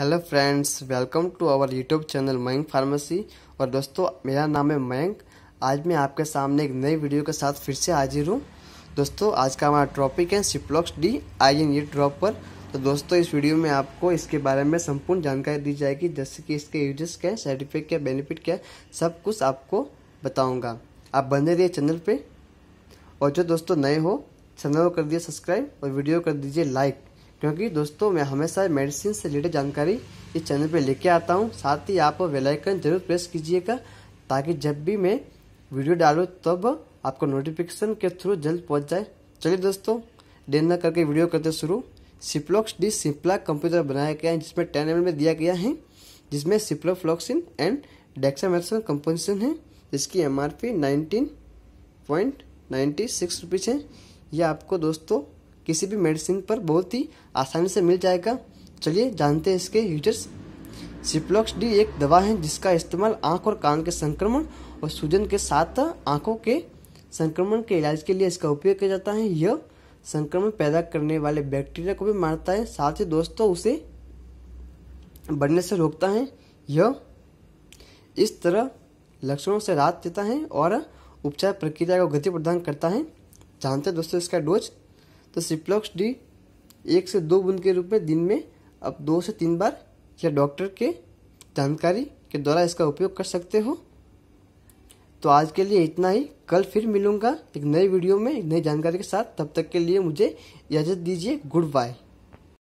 hello friends welcome to our YouTube channel Mayank pharmacy और दोस्तों मेरा नाम है मयंक आज मैं आपके सामने एक नई वीडियो के साथ फिर से हाजिर हूँ दोस्तों आज का हमारा टॉपिक है Ciplox D I N E drop पर तो दोस्तों इस वीडियो में आपको इसके बारे में संपूर्ण जानकारी दी जाएगी जैसे कि इसके यूजेस क्या है साइड इफेक्ट क्या बेनिफिट क्या सब कुछ आपको बताऊँगा आप बने रहिए चैनल पर और जो दोस्तों नए हो चैनल को कर दिए सब्सक्राइब और वीडियो कर दीजिए लाइक क्योंकि दोस्तों मैं हमेशा मेडिसिन से रिलेटेड जानकारी इस चैनल पे लेके आता हूँ साथ ही आप वेलाइकन जरूर प्रेस कीजिएगा ताकि जब भी मैं वीडियो डालूँ तब आपको नोटिफिकेशन के थ्रू जल्द पहुँच जाए चलिए दोस्तों देर न करके वीडियो करते शुरू सिप्लॉक्स डी सिप्ला कंप्यूटर बनाया गया है जिसमें टेन एम में दिया गया है जिसमें सिप्लोफ्लॉक्सिन एंड डेक्सामेथसन कंपोजिशन है जिसकी M R P nineteen point ninety six rupees है यह आपको दोस्तों किसी भी मेडिसिन पर बहुत ही आसानी से मिल जाएगा चलिए जानते हैं इसके यूजर्स सिप्लॉक्स डी एक दवा है जिसका इस्तेमाल आंख और कान के संक्रमण और सूजन के साथ आंखों के संक्रमण के इलाज के लिए इसका उपयोग किया जाता है यह संक्रमण पैदा करने वाले बैक्टीरिया को भी मारता है साथ ही दोस्तों उसे बढ़ने से रोकता है यह इस तरह लक्षणों से राहत देता है और उपचार प्रक्रिया को गति प्रदान करता है जानते हैं दोस्तों इसका डोज तो सिप्लॉक्स डी एक से दो बूंद के रूप में दिन में अब दो से तीन बार या डॉक्टर के जानकारी के द्वारा इसका उपयोग कर सकते हो तो आज के लिए इतना ही कल फिर मिलूंगा एक नई वीडियो में एक नई जानकारी के साथ तब तक के लिए मुझे इजाज़त दीजिए गुड बाय